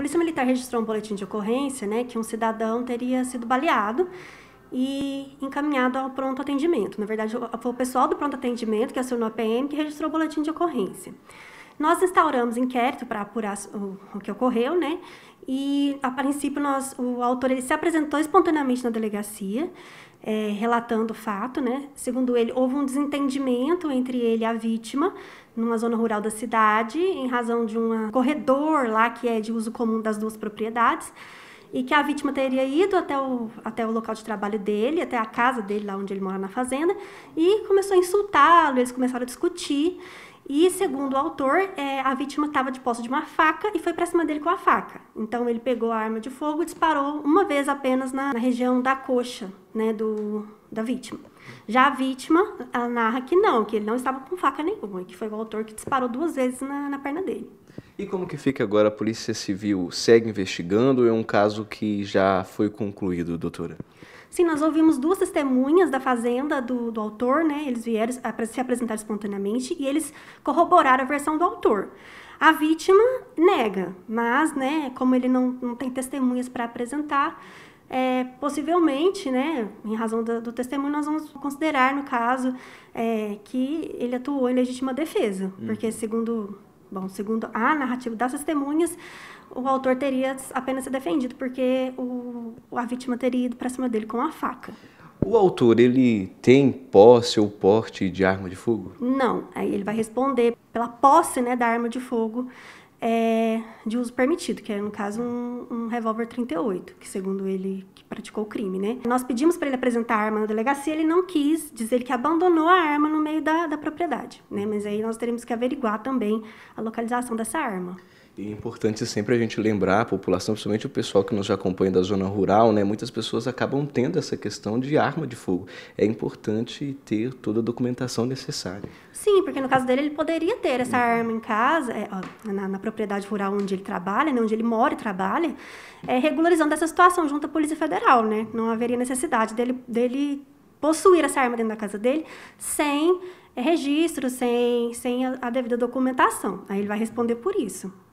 Polícia Militar registrou um boletim de ocorrência, né, que um cidadão teria sido baleado e encaminhado ao pronto atendimento. Na verdade, foi o pessoal do pronto atendimento que acionou a PM que registrou o boletim de ocorrência. Nós instauramos inquérito para apurar o, o que ocorreu, né? e a princípio nós, o autor ele se apresentou espontaneamente na delegacia, é, relatando o fato, né? Segundo ele, houve um desentendimento entre ele e a vítima numa zona rural da cidade, em razão de um corredor lá que é de uso comum das duas propriedades e que a vítima teria ido até o, até o local de trabalho dele, até a casa dele, lá onde ele mora na fazenda, e começou a insultá-lo, eles começaram a discutir. E, segundo o autor, é, a vítima estava de posse de uma faca e foi para cima dele com a faca. Então, ele pegou a arma de fogo e disparou uma vez apenas na, na região da coxa né, do, da vítima. Já a vítima narra que não, que ele não estava com faca nenhuma, e que foi o autor que disparou duas vezes na, na perna dele. E como que fica agora a Polícia Civil? Segue investigando ou é um caso que já foi concluído, doutora? Sim, nós ouvimos duas testemunhas da fazenda do, do autor, né? Eles vieram a, se apresentar espontaneamente e eles corroboraram a versão do autor. A vítima nega, mas, né, como ele não, não tem testemunhas para apresentar, é, possivelmente, né, em razão do, do, testemunho, nós vamos considerar, no caso, é, que ele atuou em legítima defesa, uhum. porque, segundo Bom, segundo a narrativa das testemunhas, o autor teria apenas se defendido porque o, a vítima teria ido para cima dele com a faca. O autor, ele tem posse ou porte de arma de fogo? Não, aí ele vai responder pela posse né, da arma de fogo é, de uso permitido, que é no caso um, um revólver 38, que segundo ele que praticou o crime, né? Nós pedimos para ele apresentar a arma na delegacia, ele não quis, diz ele que abandonou a arma no meio da, da propriedade, né? Mas aí nós teremos que averiguar também a localização dessa arma é importante sempre a gente lembrar a população, principalmente o pessoal que nos acompanha da zona rural, né? Muitas pessoas acabam tendo essa questão de arma de fogo. É importante ter toda a documentação necessária. Sim, porque no caso dele ele poderia ter essa arma em casa, é, na, na propriedade rural onde ele trabalha, né? onde ele mora e trabalha, é, regularizando essa situação junto à Polícia Federal, né? Não haveria necessidade dele, dele possuir essa arma dentro da casa dele sem é, registro, sem, sem a, a devida documentação. Aí ele vai responder por isso.